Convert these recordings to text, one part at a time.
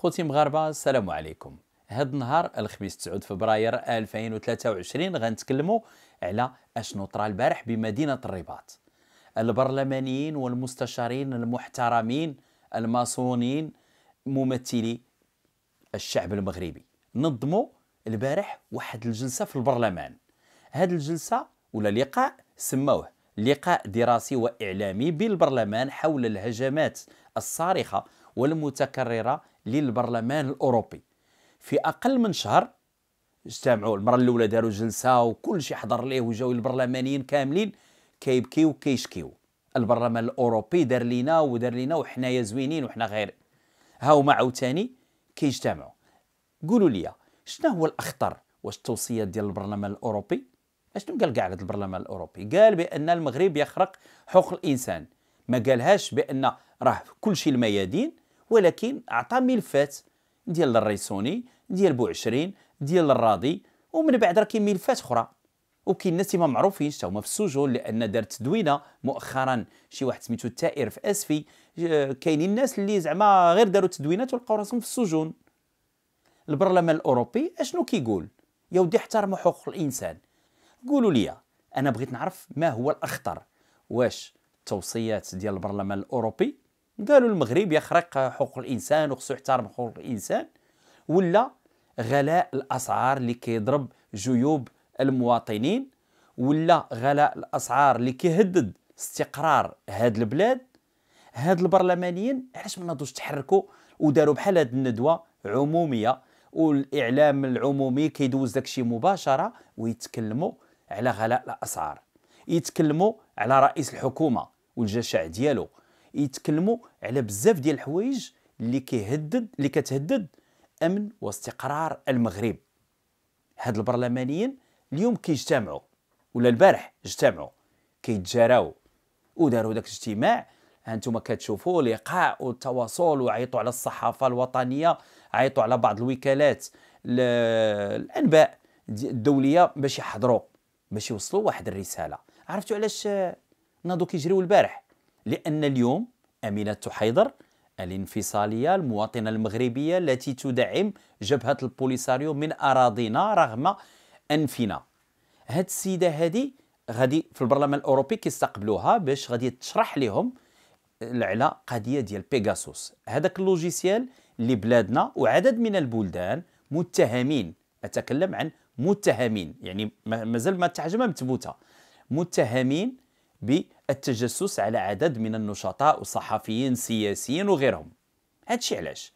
خوتي مغاربه السلام عليكم هاد النهار الخميس 9 فبراير 2023 غنتكلموا على اشنو طرا البارح بمدينه الرباط البرلمانيين والمستشارين المحترمين الماسونين ممثلي الشعب المغربي نظموا البارح واحد الجلسه في البرلمان هاد الجلسه ولا لقاء سموه لقاء دراسي واعلامي بالبرلمان حول الهجمات الصارخه والمتكرره للبرلمان الاوروبي في اقل من شهر اجتمعوا المره الاولى داروا جلسه وكل شيء حضر ليه وجاو البرلمانيين كاملين كيبكيو كيشكيو البرلمان الاوروبي دار لينا ودار لينا وحنايا زوينين وحنا غير ها هما عاوتاني كيجتمعوا قولوا لي شنو هو الاخطر واش التوصيات ديال البرلمان الاوروبي اشنو قال كاع البرلمان الاوروبي قال بان المغرب يخرق حقوق الانسان ما قالهاش بان راه كل شيء الميادين ولكن اعطى ملفات ديال الريسوني ديال بو 20 ديال الراضي ومن بعد راه كاين ملفات اخرى وكاين الناس ما معروفينش حتى هما في السجون لان دار تدوينه مؤخرا شي واحد سميتو التائر في اسفي آه، كاينين الناس اللي زعما غير داروا تدوينات ولقاو راسهم في السجون البرلمان الاوروبي اشنو كيقول يا ودي احترموا حقوق الانسان قولوا لي انا بغيت نعرف ما هو الاخطر واش التوصيات ديال البرلمان الاوروبي قالوا المغرب يخرق حقوق الانسان وخصو يحترم حقوق الانسان ولا غلاء الاسعار اللي كيضرب جيوب المواطنين ولا غلاء الاسعار اللي كيهدد استقرار هاد البلاد هاد البرلمانيين علاش ما ناضوش تحركوا وداروا بحال هاد الندوه عموميه والاعلام العمومي كيدوز داكشي مباشره ويتكلموا على غلاء الاسعار يتكلموا على رئيس الحكومه والجشع ديالو يتكلموا على بزاف ديال الحوايج اللي كيهدد اللي كتهدد امن واستقرار المغرب هاد البرلمانيين اليوم كيجتمعوا ولا البارح اجتمعوا كيتجاراو وداروا داك الاجتماع هانتوما كتشوفوا لقاء والتواصل وعيطوا على الصحافه الوطنيه عيطوا على بعض الوكالات الانباء الدوليه باش يحضروا باش يوصلوا واحد الرساله عرفتوا علاش ناضو كيجريو البارح لأن اليوم أمينة حيدر الانفصالية المواطنة المغربية التي تدعم جبهة البوليساريو من أراضينا رغم أنفنا هاد السيدة هادي غادي في البرلمان الأوروبي كيستقبلوها باش غادي تشرح لهم على قضية ديال بيغاسوس هذاك اللوجيسيال اللي بلادنا وعدد من البلدان متهمين أتكلم عن متهمين يعني مازال ما التحجمة مثبوتة متهمين بالتجسس على عدد من النشطاء وصحفيين سياسيين وغيرهم هادشي علاش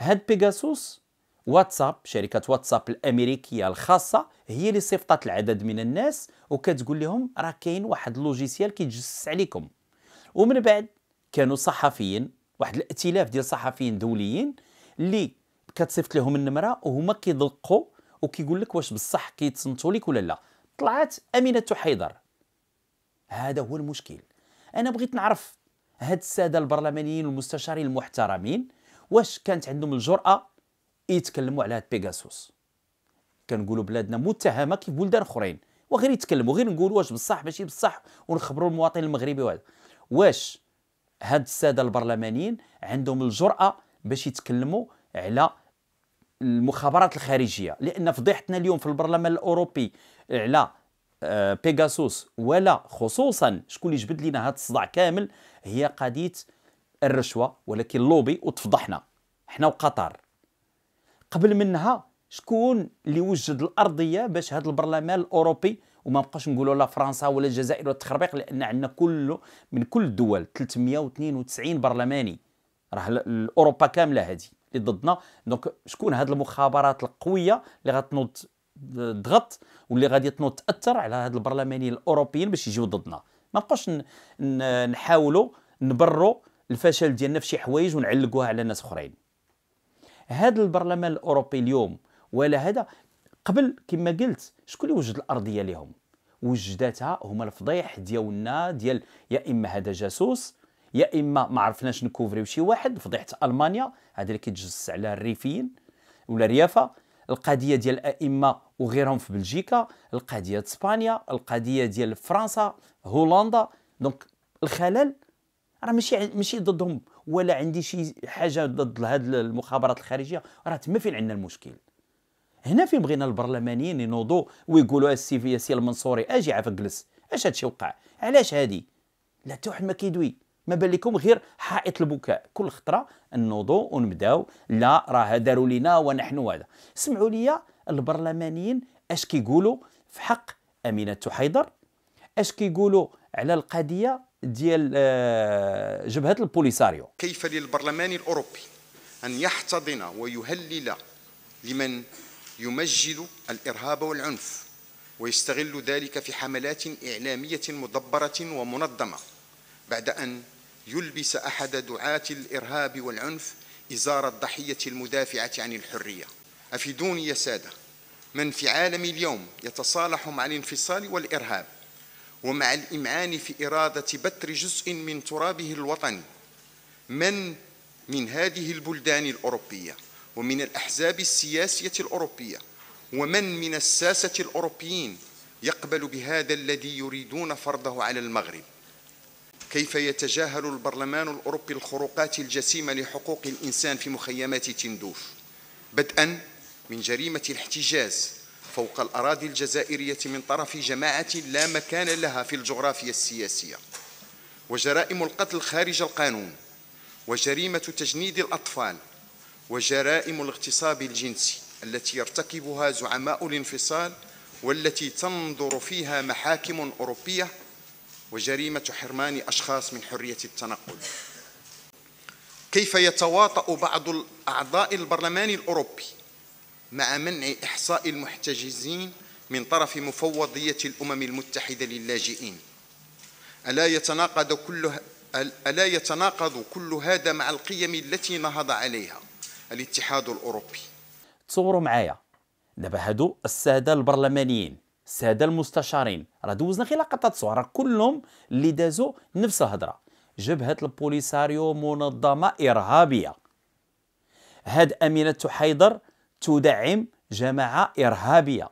هاد بيغاسوس واتساب شركة واتساب الأمريكية الخاصة هي اللي صيفطت العدد من الناس وكتقول لهم راه كاين واحد لوجيسيال كيتجسس عليكم ومن بعد كانوا صحفيين واحد الائتلاف ديال صحفيين دوليين اللي كتصيفط لهم النمره وهما كيدقوا وكيقول لك واش بصح كيتصنتوا لك ولا لا طلعت امينه حيدر هذا هو المشكل انا بغيت نعرف هاد الساده البرلمانيين والمستشارين المحترمين واش كانت عندهم الجراه يتكلموا على هاد بيغاسوس كنقولوا بلادنا متهمه كيف بلدان اخرين وغير يتكلموا غير نقولوا واش بصح ماشي بصح ونخبروا المواطن المغربي وهذا واش هاد الساده البرلمانيين عندهم الجراه باش يتكلموا على المخابرات الخارجيه لان فضيحتنا اليوم في البرلمان الاوروبي على بيغاسوس آه، ولا خصوصا شكون اللي جبد لنا هذا الصداع كامل هي قضيه الرشوه ولكن اللوبي وتفضحنا حنا وقطر قبل منها شكون اللي وجد الارضيه باش هذا البرلمان الاوروبي وما بقاش نقولوا لا فرنسا ولا الجزائر ولا التخربيق لان عندنا كله من كل الدول 392 برلماني راه اوروبا كامله هذه اللي ضدنا دونك شكون هذه المخابرات القويه اللي غتنوض الضغط واللي غادي تاثر على هاد البرلمانيين الاوروبيين باش يجيو ضدنا ما نبقاوش نحاولوا نبروا الفشل ديالنا في شي حوايج ونعلقوها على ناس اخرين هذا البرلمان الاوروبي اليوم ولا هذا قبل كما قلت شكون اللي وجد الارضيه لهم وجداتها هما الفضيح ديالنا ديال يا اما هذا جاسوس يا اما ما عرفناش نكوفريو شي واحد فضيحه المانيا هذا اللي كيتجسس على الريفيين ولا ريافه القضيه ديال الائمه وغيرهم في بلجيكا القضيه ديال اسبانيا القضيه ديال فرنسا هولندا دونك الخلل راه ماشي ماشي ضدهم ولا عندي شي حاجه ضد هذه المخابرات الخارجيه راه تما فين عندنا المشكل هنا فين بغينا البرلمانيين ينوضوا ويقولوا السي ياسين المنصوري اجي عاف اجلس اش هادشي وقع علاش هادي لا حتى واحد ما كيدوي ما بان غير حائط البكاء كل خطره نوضوا ونبداو لا راه داروا لينا ونحن هذا سمعوا لي البرلمانيين اش كيقولوا في حق امينه حيدر اش كيقولوا على القضيه ديال آه، جبهه البوليساريو كيف للبرلمان الاوروبي ان يحتضن ويهلل لمن يمجد الارهاب والعنف ويستغل ذلك في حملات اعلاميه مدبره ومنظمه بعد ان يلبس احد دعاه الارهاب والعنف ازار الضحيه المدافعه عن الحريه أفيدوني يا سادة من في عالم اليوم يتصالح مع الانفصال والإرهاب ومع الإمعان في إرادة بتر جزء من ترابه الوطني من من هذه البلدان الأوروبية ومن الأحزاب السياسية الأوروبية ومن من الساسة الأوروبيين يقبل بهذا الذي يريدون فرضه على المغرب كيف يتجاهل البرلمان الأوروبي الخروقات الجسيمة لحقوق الإنسان في مخيمات تندوف بدءا من جريمة الاحتجاز فوق الأراضي الجزائرية من طرف جماعة لا مكان لها في الجغرافيا السياسية وجرائم القتل خارج القانون وجريمة تجنيد الأطفال وجرائم الاغتصاب الجنسي التي يرتكبها زعماء الانفصال والتي تنظر فيها محاكم أوروبية وجريمة حرمان أشخاص من حرية التنقل كيف يتواطأ بعض أعضاء البرلمان الأوروبي مع منع إحصاء المحتجزين من طرف مفوضية الأمم المتحدة للاجئين ألا يتناقض كل ألا يتناقض كل هذا مع القيم التي نهض عليها الاتحاد الأوروبي تصوروا معايا دابا هادو الساده البرلمانيين الساده المستشارين راه دوزنا غير لقطات صور كلهم اللي دازوا نفس الهضره جبهه البوليساريو منظمه ارهابيه هاد امينه حيدر تدعم جماعة إرهابية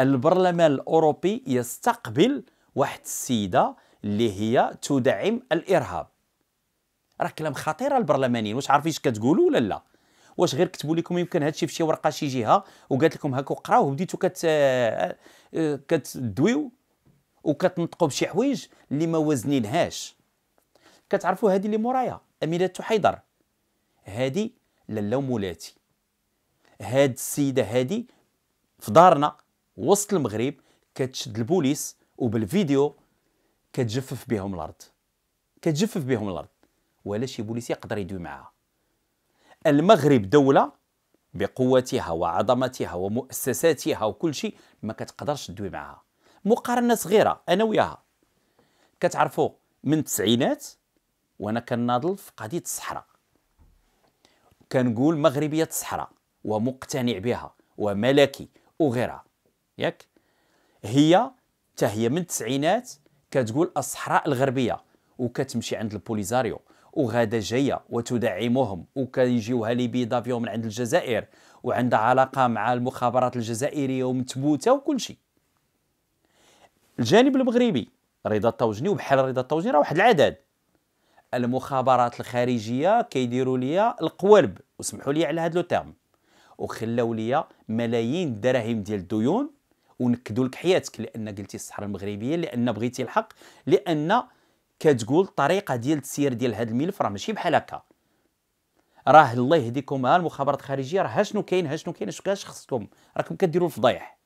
البرلمان الأوروبي يستقبل واحد السيدة اللي هي تدعم الإرهاب راه كلام خطير البرلمانيين واش عارفين اش كتقولوا ولا لا واش غير كتبوا لكم يمكن هادشي في شي ورقه شي جهه وقالت لكم هاكو قراوه وبديتوا كت آه، آه، كتدويو وكتنطقوا بشي حوايج اللي ما وزنينهاش كتعرفوا هذه اللي مورايا اميره حيدر هذه لاله مولاتي هاد السيده هادي في دارنا وسط المغرب كتشد البوليس وبالفيديو كتجفف بهم الارض كتجفف بهم الارض ولا شي بوليس يقدر يدوي معها المغرب دوله بقوتها وعظمتها ومؤسساتها وكل شيء ما كتقدرش تدوي معها مقارنه صغيره انا وياها كتعرفوا من التسعينات وانا كناضل في قضيه الصحراء كنقول مغربيه الصحراء ومقتنع بها وملكي وغيرها ياك هي حتى هي من التسعينات كتقول الصحراء الغربيه وكتمشي عند البوليزاريو وغاده جايه وتدعمهم وكيجيوها ليبي دافيو من عند الجزائر وعندها علاقه مع المخابرات الجزائريه ومثبوته وكل شيء الجانب المغربي رضا الطوجني وبحال رضا الطوجني راه واحد العدد المخابرات الخارجيه كيديروا ليا القوالب وسمحوا لي على هذا لو تيرم وخلاو ليا ملايين الدراهم ديال الديون ونكدوا لك حياتك لان قلتي الصحراء المغربيه لان بغيتي الحق لان كتقول الطريقه ديال التسيير ديال هذا الملف راه ماشي بحال هكا راه الله يهديكم ها المخابرات الخارجيه راه ها شنو كاين ها شنو كاين اش خصكم راكم كديروا الفضايح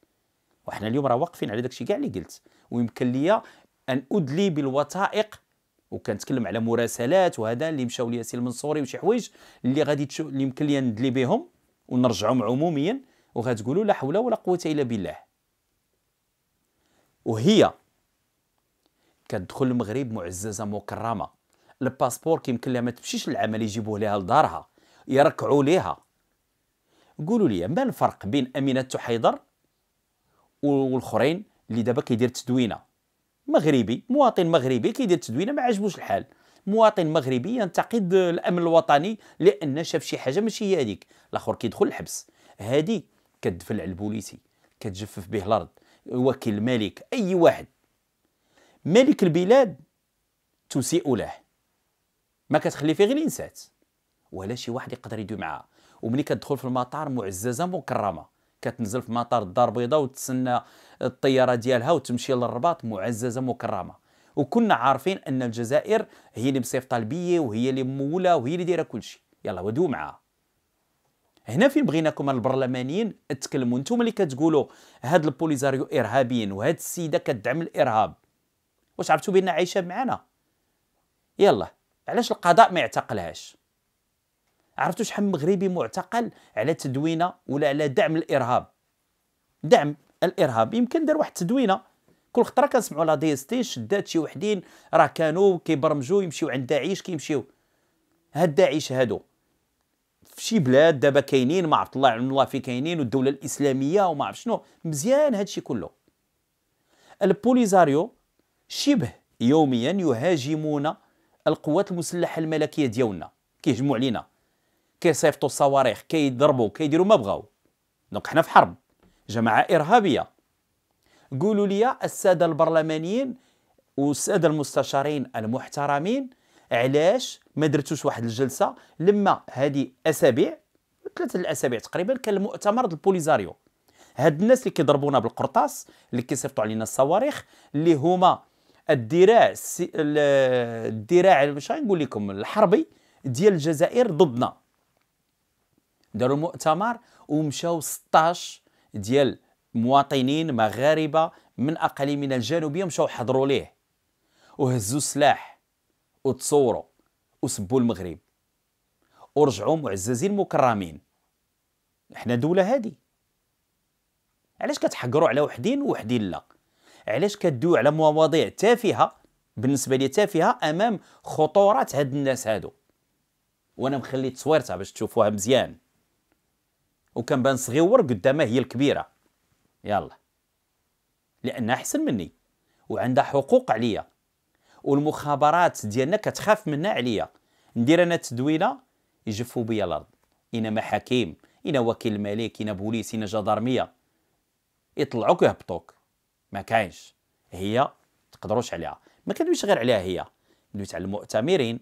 وحنا اليوم راه واقفين على داكشي كاع اللي قلت ويمكن ليا ان ادلي بالوثائق وكنتكلم على مراسلات وهذا اللي مشاو لياسين المنصوري وشي حوايج اللي غادي اللي يمكن لي ندلي بهم ونرجعهم عموميا وغتقولوا لا حول ولا قوه الا بالله وهي كتدخل المغرب معززه مكرمه الباسبور كيمكن لها ما تمشيش للعمل يجيبوه لها لدارها يركعوا ليها قولوا لي ما الفرق بين امينه حيدر والاخرين اللي دابا كيدير تدوينه مغربي مواطن مغربي كيدير تدوينه ما عجبوش الحال مواطن مغربي ينتقد الامن الوطني لان شاف شي حاجه ماشي هي هذيك الاخر كيدخل الحبس هذه كتدفل على البوليسي كتجفف به الارض وكيل الملك اي واحد ملك البلاد تسيء له ما كتخلي فيه غير انسات ولا شي واحد يقدر يدوي معها وملي كتدخل في المطار معززه مكرمه كتنزل في مطار الدار البيضاء وتسنى الطياره ديالها وتمشي للرباط معززه مكرمه وكنا عارفين ان الجزائر هي اللي مصيفطه البيه وهي اللي مموله وهي اللي دايره كل شيء يلا ودوا معاها هنا فين بغيناكم البرلمانيين تكلموا نتوما اللي كتقولوا هاد البوليزاريو ارهابيين وهاد السيده كتدعم الارهاب واش عرفتوا بان عايشه معنا يلا علاش القضاء ما يعتقلهاش عرفتوا شحال مغربي معتقل على تدوينه ولا على دعم الارهاب دعم الارهاب يمكن دار واحد التدوينه كل خطره كنسمعوا لا دي اس تي شدات شي وحدين راه كانوا كيبرمجوا يمشيو عند داعش كيمشيو هاد داعش هادو في شي بلاد دابا كاينين ما عرفت الله يعلم الله في كاينين والدوله الاسلاميه وما عرف شنو مزيان هادشي كله البوليزاريو شبه يوميا يهاجمون القوات المسلحه الملكيه ديالنا كيهجموا علينا كيصيفطوا الصواريخ كيضربوا كيديروا ما بغاو دونك حنا في حرب جماعه ارهابيه قولوا لي الساده البرلمانيين والساده المستشارين المحترمين علاش ما درتوش واحد الجلسه لما هذه اسابيع ثلاثه الاسابيع تقريبا كان المؤتمر البوليزاريو هاد الناس اللي كيضربونا بالقرطاس اللي كيصيفطوا علينا الصواريخ اللي هما الذراع الذراع مش غنقول لكم الحربي ديال الجزائر ضدنا داروا مؤتمر ومشاو 16 ديال مواطنين مغاربه من اقاليمنا الجنوبيه مشاو حضروا ليه وهزوا السلاح وتصوروا وسبوا المغرب ورجعوا معززين مكرمين احنا دوله هادي علاش كتحقروا على وحدين ووحدين لا علاش كدويو على مواضيع تافهه بالنسبه لي تافهه امام خطوره هاد الناس هادو وانا مخلي تصويرتها باش تشوفوها مزيان وكنبان صغيور قدامها هي الكبيره يلا لانها احسن مني وعندها حقوق عليا والمخابرات ديالنا كتخاف منا عليا ندير انا تدوينه يجفوا بيا الارض انا محاكيم انا وكيل ملك انا بوليس انا جدارميه يطلعوك ويهبطوك ما كاينش هي تقدروش عليها ما كندويش غير عليها هي ندويت على المؤتمرين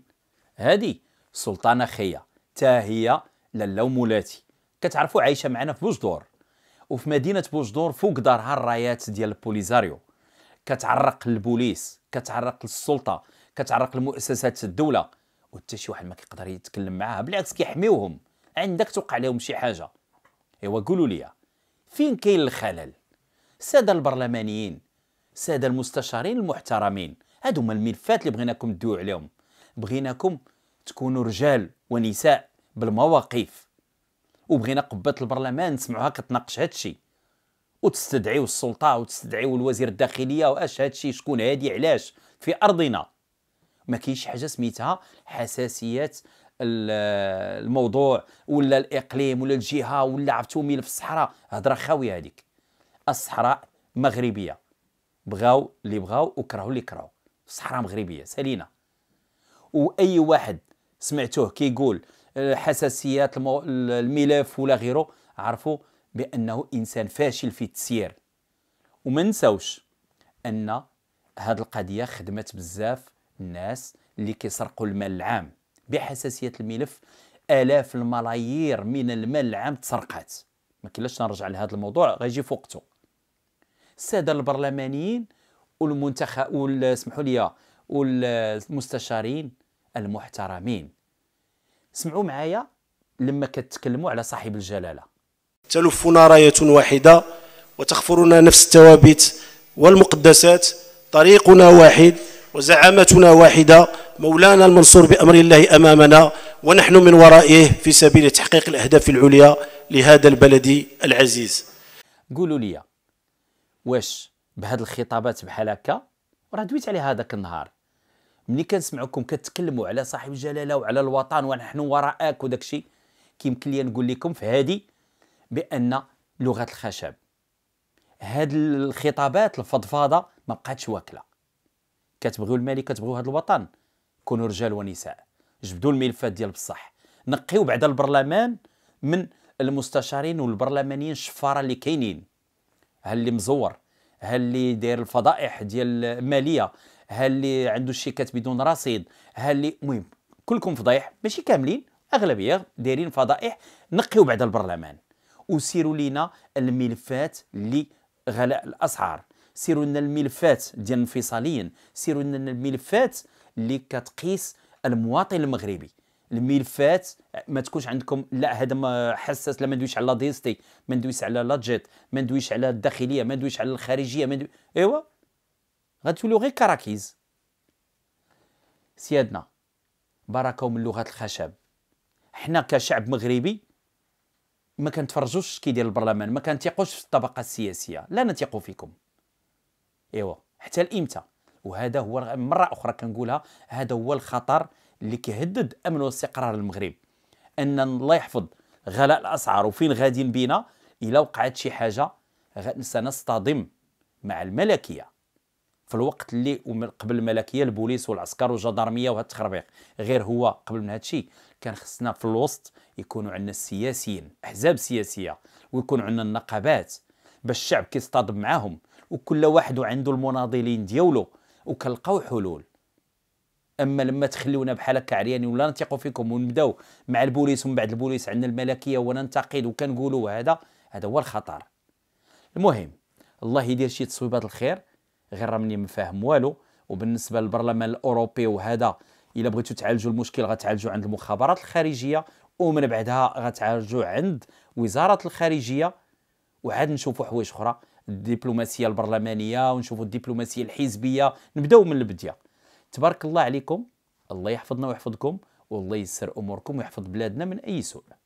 هادي سلطانه خيه تا هي لاله ومولاتي كتعرفوا عايشه معنا في دور وفي مدينه بوجدور فوق دارها الرايات ديال البوليزاريو كتعرق للبوليس كتعرق للسلطه كتعرق لمؤسسات الدوله وحتى شي واحد ما كيقدر يتكلم معاها بالعكس كيحميوهم عندك توقع لهم شي حاجه ايوا قولوا لي فين كاين الخلل الساده البرلمانيين الساده المستشارين المحترمين هادو هما الملفات اللي بغيناكم تدويو عليهم بغيناكم تكونوا رجال ونساء بالمواقف وبغينا قبه البرلمان نسمعوها كتناقش هادشي وتستدعيو السلطه وتستدعيو الوزير الداخليه واش هادشي شكون هادي علاش في ارضنا ما كاينش حاجه سميتها حساسيات الموضوع ولا الاقليم ولا الجهه ولا عرفتو ملف الصحراء هضره خاويه هذيك الصحراء مغربيه بغاو اللي بغاو وكرهوا اللي كرهوا الصحراء مغربيه سالينا واي واحد سمعتوه كيقول كي الحساسيات الملف ولا غيره عرفوا بانه انسان فاشل في التسيير وما نساوش ان هذه القضيه خدمت بزاف الناس اللي كيسرقوا المال العام بحساسيه الملف الاف الملايير من المال العام تسرقات ما كلاش نرجع لهذا الموضوع غيجي فوقته الساده البرلمانيين والمنتخب اسمحوا لي والمستشارين المحترمين سمعوا معايا لما كتكلموا على صاحب الجلاله تلفنا رايه واحده وتخفرنا نفس الثوابت والمقدسات طريقنا واحد وزعامتنا واحده مولانا المنصور بامر الله امامنا ونحن من ورائه في سبيل تحقيق الاهداف العليا لهذا البلد العزيز قولوا لي واش بهذه الخطابات بحال هكا راه دويت عليها هذاك النهار ملي كنسمعكم كتكلموا على صاحب الجلاله وعلى الوطن ونحن وراءك وداك الشيء كيمكن لي نقول لكم في هذه بان لغه الخشب هاد الخطابات الفضفاضه ما بقاتش واكله كتبغيو المال كتبغيو هاد الوطن كونوا رجال ونساء جبدوا الملفات ديال بصح نقيو بعد البرلمان من المستشارين والبرلمانيين الشفاره اللي كاينين ها اللي مزور ها اللي داير الفضائح ديال الماليه ها اللي عنده الشيكات بدون رصيد ها اللي المهم كلكم فضايح ماشي كاملين اغلبيه دايرين فضائح نقيو بعد البرلمان وسيروا لينا الملفات اللي غلاء الاسعار سيروا لنا الملفات ديال الانفصاليين سيروا لنا الملفات اللي كتقيس المواطن المغربي الملفات ما تكونش عندكم لا هذا ما حساس لا ما ندويش على لا ديستي ما ندويش على لاجيت ما ندويش على الداخليه ما ندويش على الخارجيه ما ايوا غتولو غير كراكيز سيادنا بركه من لغه الخشب حنا كشعب مغربي ما كنتفرجوش كي ديال البرلمان ما كنتيقوش في الطبقه السياسيه لا نثق فيكم ايوا حتى الامتى وهذا هو مره اخرى كنقولها هذا هو الخطر اللي كيهدد امن واستقرار المغرب ان الله يحفظ غلاء الاسعار وفين غاديين بينا الا وقعت شي حاجه سنصطدم مع الملكيه في الوقت اللي قبل الملكيه البوليس والعسكر والجدارميه وهالتخربيق التخربيق غير هو قبل من هادشي كان خصنا في الوسط يكونوا عندنا السياسيين احزاب سياسيه ويكون عندنا النقابات باش الشعب كيصطاد معاهم وكل واحد عنده المناضلين ديالو وكنلقاو حلول اما لما تخليونا بحال هكا عريانين ولا نثقوا فيكم ونبداو مع البوليس ومن بعد البوليس عندنا الملكيه وننتقد وكنقولوا هذا هذا هو الخطر المهم الله يدير شي تصويبات الخير غير راه ما فاهم والو وبالنسبه للبرلمان الاوروبي وهذا الا بغيتو تعالجوا المشكل غتعالجوا عند المخابرات الخارجيه ومن بعدها غتعالجوا عند وزاره الخارجيه وعاد نشوفوا حوايج اخرى الدبلوماسيه البرلمانيه ونشوفوا الدبلوماسيه الحزبيه نبداو من البدايه تبارك الله عليكم الله يحفظنا ويحفظكم والله ييسر اموركم ويحفظ بلادنا من اي سوء